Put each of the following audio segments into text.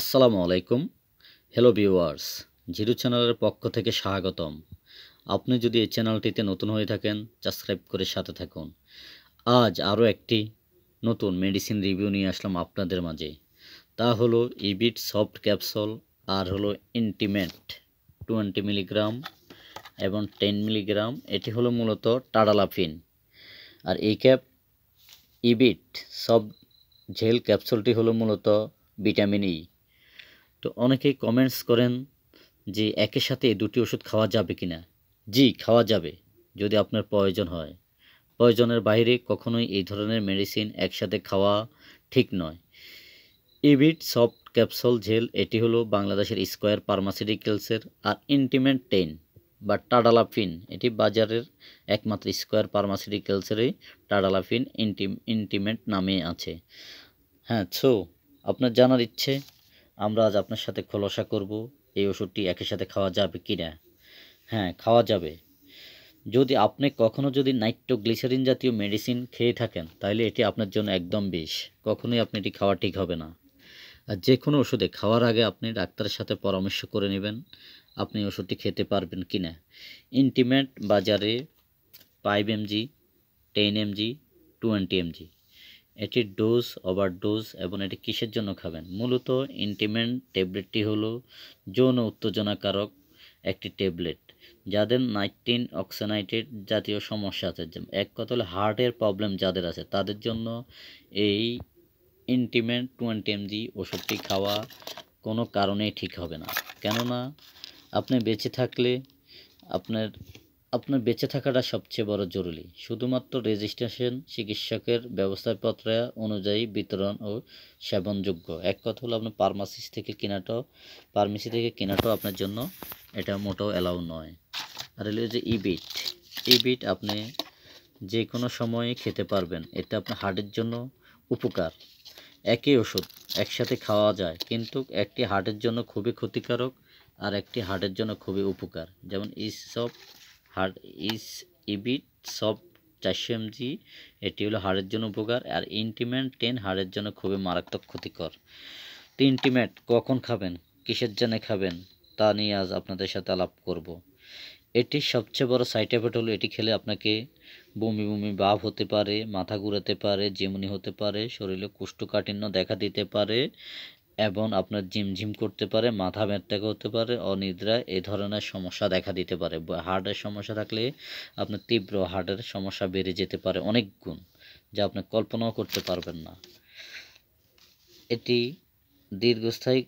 আসসালামু আলাইকুম hello viewers zero চ্যানেলের পক্ষ থেকে স্বাগতম আপনি যদি এই চ্যানেলটিতে নতুন হয়ে থাকেন সাবস্ক্রাইব করে সাথে থাকুন আজ আরও একটি নতুন মেডিসিন রিভিউ নিয়ে আসলাম আপনাদের মাঝে তা হলো ইবিট সফট ক্যাপসুল আর হলো ইন্টিমেট টোয়েন্টি মিলিগ্রাম এবং টেন মিলিগ্রাম এটি হলো মূলত টাডালাফিন আর এই ক্যাপ ইবিট সফট জেল ক্যাপসুলটি হলো মূলত ভিটামিন ই e। তো অনেকেই কমেন্টস করেন যে একের সাথে দুটি ওষুধ খাওয়া যাবে কি না জি খাওয়া যাবে যদি আপনার প্রয়োজন হয় প্রয়োজনের বাইরে কখনোই এই ধরনের মেডিসিন একসাথে খাওয়া ঠিক নয় ইবিট সফট ক্যাপসুল জেল এটি হলো বাংলাদেশের স্কোয়ার ফার্মাসিউটিক্যালসের আর ইন্টিমেন্ট টেন বা টাডালাফিন এটি বাজারের একমাত্র স্কোয়ার ফার্মাসিউটিক্যালসেরই টাডালাফিন ইন্টিম ইন্টিমেন্ট নামে আছে হ্যাঁ সো আপনার জানার ইচ্ছে আমরা আজ আপনার সাথে খোলসা করব এই ওষুধটি একই সাথে খাওয়া যাবে কি না হ্যাঁ খাওয়া যাবে যদি আপনি কখনও যদি নাইট্রোগ্লিসারিন জাতীয় মেডিসিন খেয়ে থাকেন তাহলে এটি আপনার জন্য একদম বেশ কখনোই আপনি এটি খাওয়া ঠিক হবে না আর যে কোনো ওষুধে খাওয়ার আগে আপনি ডাক্তারের সাথে পরামর্শ করে নেবেন আপনি ওষুধটি খেতে পারবেন কি না ইন্টিমেট বাজারে five MG ten MG twenty MG এটি ডোজ ওভার ডোজ এবং এটি কিসের জন্য খাবেন মূলত ইন্টিমেন্ট ট্যাবলেটটি হলো যৌন উত্তেজনাকারক একটি ট্যাবলেট যাদের নাইট্রিন অক্সানাইটেড জাতীয় সমস্যা আছে এক কথা হলো হার্টের প্রবলেম যাদের আছে তাদের জন্য এই ইন্টিমেন টোয়েন্টি এমজি ওষুধটি খাওয়া কোনো কারণেই ঠিক হবে না কেননা আপনি বেঁচে থাকলে আপনার আপনার বেঁচে থাকাটা সবচেয়ে বড় জরুরি শুধুমাত্র রেজিস্ট্রেশন চিকিৎসকের ব্যবস্থাপত্র অনুযায়ী বিতরণ ও সেবনযোগ্য এক কথা হলো আপনার ফার্মাসিস থেকে কেনাটাও ফার্মেসি থেকে কেনাটাও আপনার জন্য এটা মোটেও অ্যালাউ নয় আর হলো যে ইবিট ইবিট আপনি যে কোনো সময়ে খেতে পারবেন এটা আপনার হার্টের জন্য উপকার একই ওষুধ একসাথে খাওয়া যায় কিন্তু একটি হার্টের জন্য খুবই ক্ষতিকারক আর একটি হার্টের জন্য খুবই উপকার যেমন ইসব হার্ট ইস ইবিট সব চারশো এমজি এটি হলো হাড়ের জন্য উপকার আর ইন্টিমেট টেন হাড়ের জন্য খুবই মারাত্মক ক্ষতিকর তো ইন্টিমেট কখন খাবেন কিসের জন্য খাবেন তা নিয়ে আজ আপনাদের সাথে আলাপ করব। এটির সবচেয়ে বড় সাইড এফেক্ট হলো এটি খেলে আপনাকে বমি বমি ভাব হতে পারে মাথা ঘুরাতে পারে জিমনি হতে পারে শরীরে কোষ্ঠকাঠিন্য দেখা দিতে পারে এবং আপনার ঝিমঝিম করতে পারে মাথা ব্যথা করতে পারে অনিদ্রা এ ধরনের সমস্যা দেখা দিতে পারে হার্টের সমস্যা থাকলে আপনার তীব্র হার্টের সমস্যা বেড়ে যেতে পারে অনেক গুণ যা আপনি কল্পনাও করতে পারবেন না এটি দীর্ঘস্থায়ী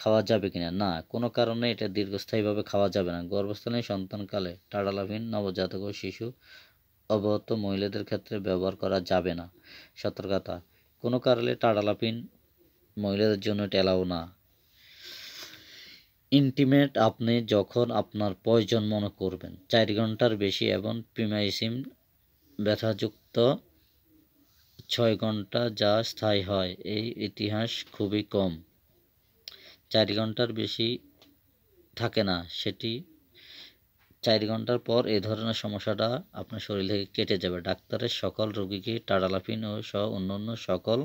খাওয়া যাবে কিনা না কোনো কারণে এটা দীর্ঘস্থায়ীভাবে খাওয়া যাবে না গর্ভস্থানে সন্তানকালে টাডালাভিন নবজাতক শিশু অবহত মহিলাদের ক্ষেত্রে ব্যবহার করা যাবে না সতর্কতা কোনো কারণে টাডালাপিন মহিলাদের জন্য ট্যালাও না ইন্টিমেট আপনি যখন আপনার প্রয়োজন মনে করবেন চার ঘন্টার বেশি এবং প্রিমাইসিম ব্যথাযুক্ত ছয় ঘন্টা যা স্থায়ী হয় এই ইতিহাস খুবই কম চার ঘন্টার বেশি থাকে না সেটি চার ঘন্টার পর এ ধরনের সমস্যাটা আপনার শরীর থেকে কেটে যাবে ডাক্তারের সকল রোগীকে টাডালাফিন ও সহ অন্যান্য সকল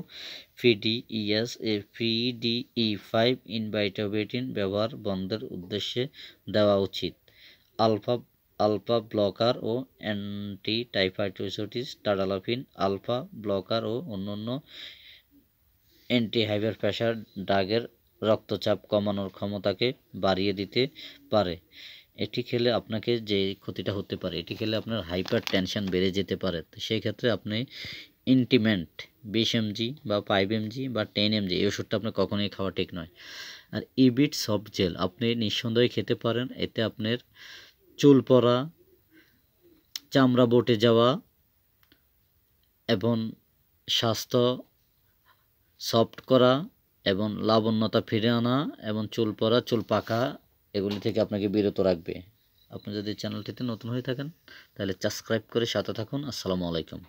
ফিডিইএস e এ ফিডিই ফাইভ ইনভাইটোভেটিন ব্যবহার বন্ধের উদ্দেশ্যে দেওয়া উচিত আলফা আলফা ব্লকার ও অ্যান্টি টাইফাইটোসোটিস টাডালাফিন আলফা ব্লকার ও অন্যান্য অ্যান্টি হাইপার প্রেশার ড্রাগের রক্তচাপ কমানোর ক্ষমতাকে বাড়িয়ে দিতে পারে এটি খেলে আপনাকে যে ক্ষতিটা হতে পারে এটি খেলে আপনার হাইপার টেনশান বেড়ে যেতে পারে তো সেই ক্ষেত্রে আপনি ইন্টিমেন্ট বিশ এমজি বা ফাইভ এমজি বা টেন এমজি এই ওষুধটা আপনার কখনোই খাওয়া ঠিক নয় আর ইবিট সফট জেল আপনি নিঃসন্দেহে খেতে পারেন এতে আপনার চুল পড়া চামড়া বটে যাওয়া এবং স্বাস্থ্য সফট করা এবং লাবণ্যতা ফিরে আনা এবং চুল পরা চুল পাকা এগুলি থেকে আপনাকে বিরত রাখবে আপনি যদি চ্যানেলটিতে নতুন হয়ে থাকেন তাহলে সাবস্ক্রাইব করে সাথে থাকুন আসসালামু আলাইকুম